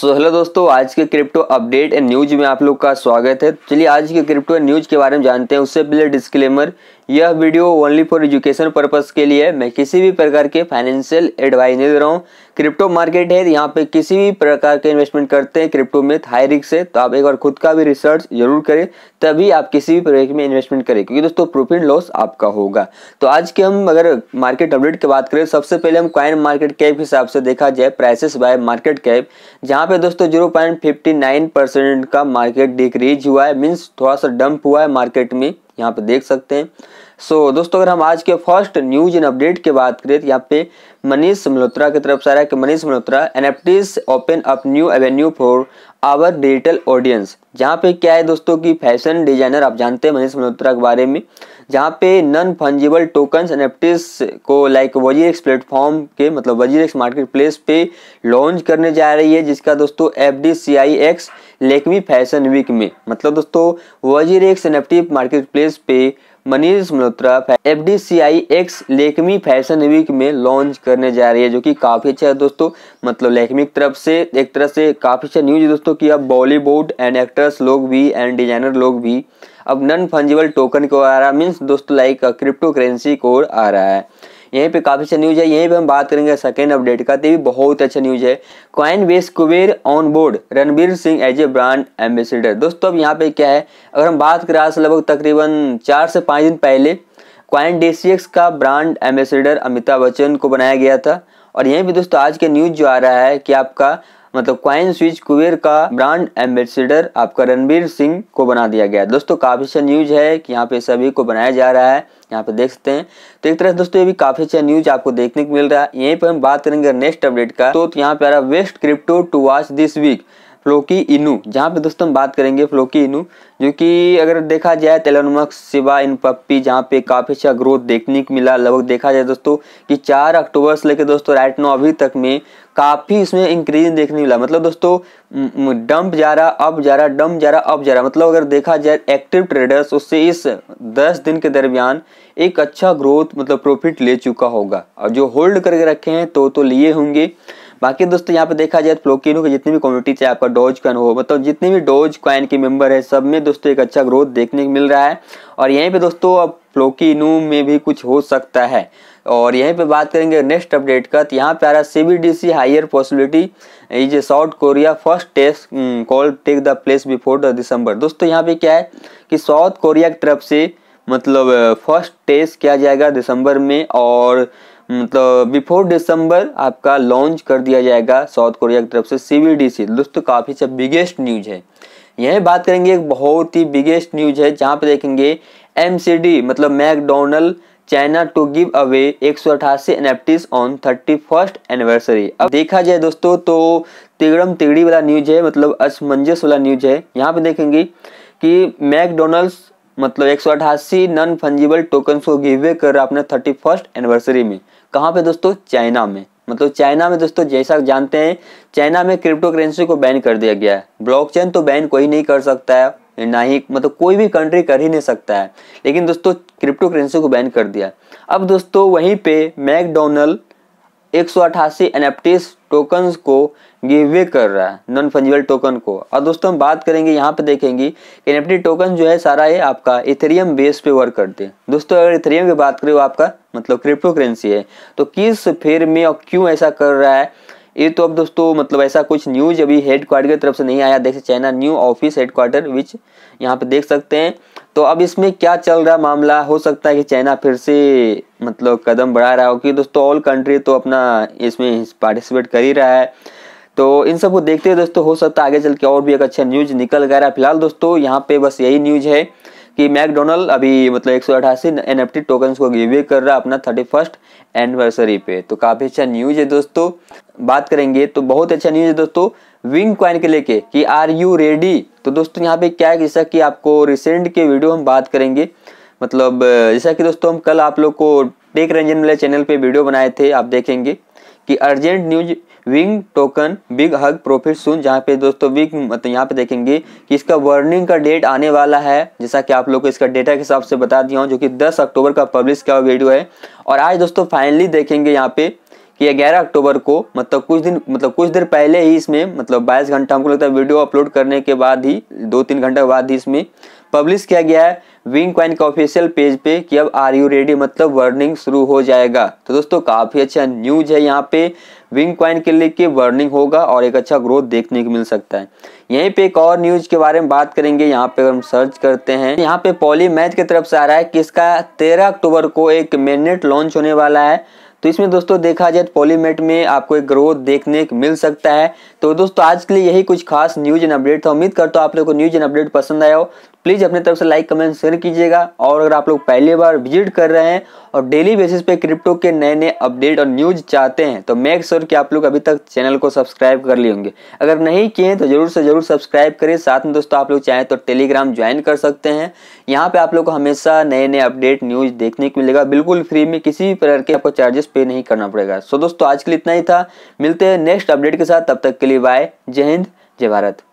so hello दोस्तों आज के क्रिप्टो अपडेट एंड न्यूज में आप लोग का स्वागत है चलिए आज के क्रिप्टो न्यूज के बारे में जानते हैं उससे पहले डिस्क्लेमर यह video only for education purpose के लिए मैं किसी भी प्रकार के फाइनेंशियल एडवाइस नहीं दे रहा हूँ क्रिप्टो मार्केट है यहाँ पे किसी भी प्रकार के इन्वेस्टमेंट करते हैं क्रिप्टो में हाई रिक्स है तो आप एक बार खुद का भी रिसर्च जरूर करें तभी आप किसी भी प्रोजेक्ट में इन्वेस्टमेंट करें क्योंकि दोस्तों प्रॉफिट लॉस आपका होगा तो आज के हम अगर मार्केट अपडेट की बात करें सबसे पहले हम क्वाइन मार्केट कैप के हिसाब से देखा जाए प्राइसेस बाय मार्केट कैप जहाँ पे दोस्तों zero point fifty nine percent का मार्केट डिक्रीज हुआ है मीन्स थोड़ा सा डंप हुआ है मार्केट में यहाँ पे देख सकते हैं सो so, दोस्तों अगर हम आज के फर्स्ट न्यूज एंड अपडेट की बात करें तो यहाँ पे मनीष मल्होत्रा की तरफ से आ रहा है कि Manish Malhotra NFTs open up new avenue for our digital audience जहाँ पे क्या है दोस्तों कि फैशन डिजाइनर आप जानते हैं मनीष मल्होत्रा के बारे में जहाँ पे नन फंजिबल टोकन्स एनएफटीज को लाइक वजीर एक्स प्लेटफॉर्म के मतलब वजीर एक्स मार्केट प्लेस पे लॉन्च करने जा रही है जिसका दोस्तों F D C I X Lakme fashion week में मतलब दोस्तों Wazir X N market place पे Manish Malhotra F D C I X Lakme fashion week में लॉन्च करने जा रही है जो कि काफ़ी अच्छा है दोस्तों मतलब लेकमी की तरफ से एक तरह से काफ़ी अच्छा न्यूज है दोस्तों कि अब बॉलीवुड एंड एक्ट्रेस लोग भी एंड डिजाइनर लोग भी अब नन फंजिबल टोकन को आ रहा मीन्स दोस्तों लाइक क्रिप्टो करेंसी को आ रहा है यहीं पे काफ़ी अच्छा न्यूज़ है यहीं पे हम बात करेंगे सेकेंड अपडेट का तो भी बहुत अच्छा न्यूज़ है coin base Kuber on board Ranbir Singh as a brand ambassador दोस्तों अब यहाँ पे क्या है अगर हम बात करें आज लगभग तकरीबन चार से पाँच दिन पहले क्वाइन डी का ब्रांड एम्बेसडर अमिताभ बच्चन को बनाया गया था और यहीं पर दोस्तों आज के न्यूज़ जो आ रहा है कि आपका मतलब क्वाइन स्विच कुबेर का ब्रांड एम्बेसिडर आपका रणबीर सिंह को बना दिया गया दोस्तों काफ़ी अच्छा न्यूज है कि यहाँ पे सभी को बनाया जा रहा है यहाँ पे देख सकते हैं तो एक तरह से दोस्तों ये भी काफ़ी अच्छा न्यूज आपको देखने को मिल रहा है यहीं पर हम बात करेंगे नेक्स्ट अपडेट का तो, तो यहाँ पे आ रहा है best crypto to watch this week Floki Inu जहाँ पे दोस्तों हम बात करेंगे फ्लोकी इनू जो कि अगर देखा जाए तेलनमक सिवा इन पप्पी जहाँ पे काफ़ी अच्छा ग्रोथ देखने को मिला लगभग देखा जाए दोस्तों कि चार अक्टूबर से लेकर दोस्तों राइट नो अभी तक में काफ़ी इसमें इंक्रीज देखने को मिला मतलब दोस्तों डंप जा रहा अब जा रहा डंप जा रहा अब जा रहा मतलब अगर देखा जाए एक्टिव ट्रेडर्स उससे इस दस दिन के दरमियान एक अच्छा ग्रोथ मतलब प्रॉफिट ले चुका होगा और जो होल्ड करके रखे हैं तो तो लिए होंगे बाकी दोस्तों यहाँ पे देखा जाए तो प्लोकिनो की जितनी भी कम्युनिटी चाहे आपका डोज क्वाइन हो मतलब जितनी भी डोज क्वाइन के मेंबर है सब में दोस्तों एक अच्छा ग्रोथ देखने को मिल रहा है और यहीं पे दोस्तों अब प्लोकिनो में भी कुछ हो सकता है और यहीं पे बात करेंगे नेक्स्ट अपडेट का तो यहाँ पे आ रहा है C B D C higher possibility is a South Korea first test call take the place before the December दोस्तों यहाँ पे क्या है कि साउथ कोरिया की तरफ से मतलब फर्स्ट टेस्ट किया जाएगा दिसंबर में और मतलब बिफोर दिसंबर आपका लॉन्च कर दिया जाएगा साउथ कोरिया की तरफ से सी बी डी सी दोस्तों काफ़ी सब बिगेस्ट न्यूज है यही बात करेंगे एक बहुत ही बिगेस्ट न्यूज है जहाँ पे देखेंगे एम सी डी मतलब McDonald China to give away एक सौ अठासी NFTs on thirty first anniversary अब देखा जाए दोस्तों तो तिगड़म तिगड़ी वाला न्यूज है मतलब असमंजस वाला न्यूज है यहाँ पे देखेंगे कि मैकडोनल्ड्स मतलब एक सौ अठासी नॉन फंजिबल टोकन को गिव अवे कर अपने थर्टी फर्स्ट एनिवर्सरी में कहाँ पे दोस्तों चाइना में मतलब चाइना में दोस्तों जैसा जानते हैं चाइना में क्रिप्टो करेंसी को बैन कर दिया गया है ब्लॉकचेन तो बैन कोई नहीं कर सकता है ना ही मतलब कोई भी कंट्री कर ही नहीं सकता है लेकिन दोस्तों क्रिप्टो करेंसी को बैन कर दिया अब दोस्तों वहीं पे मैकडोनल्ड एक सौ अठासी एन टोकन को गिव वे कर रहा है नॉन फंजिबल टोकन को और दोस्तों हम बात करेंगे यहाँ पे देखेंगे कि एन टोकन जो है सारा ये आपका इथेरियम बेस पे वर्क करते हैं दोस्तों अगर इथेरियम की बात करें वो आपका मतलब क्रिप्टो करेंसी है तो किस फेर में और क्यों ऐसा कर रहा है ये तो अब दोस्तों मतलब ऐसा कुछ न्यूज अभी हेड क्वार्टर की तरफ से नहीं आया देख सकते China new office headquarter which यहाँ पे देख सकते हैं तो अब इसमें क्या चल रहा मामला हो सकता है कि चाइना फिर से मतलब कदम बढ़ा रहा हो कि दोस्तों ऑल कंट्री तो अपना इसमें पार्टिसिपेट कर ही रहा है तो इन सब को देखते हुए दोस्तों हो सकता है आगे चल के और भी एक अच्छा न्यूज़ निकल गया है फिलहाल दोस्तों यहाँ पे बस यही न्यूज़ है कि मैकडोनल्ड अभी मतलब एक सौ अठासी एन एफ टी टोकन्स को गिवे कर रहा अपना थर्टी फर्स्ट एनिवर्सरी पे तो काफ़ी अच्छा न्यूज़ है दोस्तों बात करेंगे तो बहुत अच्छा न्यूज़ है दोस्तों विंग क्वाइन के लेके कि आर यू रेडी तो दोस्तों यहाँ पे क्या है जैसा कि आपको रिसेंट के वीडियो हम बात करेंगे मतलब जैसा कि दोस्तों हम कल आप लोग को टेक रंजन वाले चैनल पे वीडियो बनाए थे आप देखेंगे कि urgent news Wing token big huge profit soon जहाँ पे दोस्तों विंग मतलब यहाँ पे देखेंगे कि इसका वर्निंग का डेट आने वाला है जैसा कि आप लोग को इसका डेटा के हिसाब से बता दिया हूँ जो कि 10 अक्टूबर का पब्लिश किया वीडियो है और आज दोस्तों फाइनली देखेंगे यहाँ पे कि 11 अक्टूबर को मतलब कुछ दिन मतलब कुछ देर पहले ही इसमें मतलब बाईस घंटा हमको लगता है वीडियो अपलोड करने के बाद ही दो तीन घंटे बाद ही इसमें पब्लिश किया गया है विंग क्वाइन का ऑफिशियल पेज पे कि अब आर यू रेडी मतलब वर्निंग शुरू हो जाएगा तो दोस्तों काफ़ी अच्छा न्यूज है यहाँ पे विंग क्वाइन के लिए वर्निंग होगा और एक अच्छा ग्रोथ देखने को मिल सकता है यहीं पे एक और न्यूज के बारे में बात करेंगे यहाँ पे अगर हम सर्च करते हैं यहाँ पे पॉली मैच की तरफ से आ रहा है कि इसका तेरह अक्टूबर को एक मेनेट लॉन्च होने वाला है तो इसमें दोस्तों देखा जाए पॉलीमेट तो में आपको एक ग्रोथ देखने मिल सकता है तो दोस्तों आज के लिए यही कुछ खास न्यूज एंड अपडेट था उम्मीद करता हूँ आप लोग को न्यूज एंड अपडेट पसंद आया हो प्लीज़ अपने तरफ से लाइक कमेंट शेयर कीजिएगा और अगर आप लोग पहली बार विजिट कर रहे हैं और डेली बेसिस पे क्रिप्टो के नए नए अपडेट और न्यूज चाहते हैं तो मेक श्योर कि आप लोग अभी तक चैनल को सब्सक्राइब कर लिए होंगे अगर नहीं किए तो ज़रूर से ज़रूर सब्सक्राइब करें साथ में दोस्तों आप लोग चाहें तो टेलीग्राम ज्वाइन कर सकते हैं यहाँ पर आप लोग को हमेशा नए नए अपडेट न्यूज़ देखने को मिलेगा बिल्कुल फ्री में किसी भी प्रकार के आपको चार्जेस पे नहीं करना पड़ेगा सो दोस्तों आज के लिए इतना ही था मिलते हैं नेक्स्ट अपडेट के साथ तब तक के लिए बाय जय हिंद जय भारत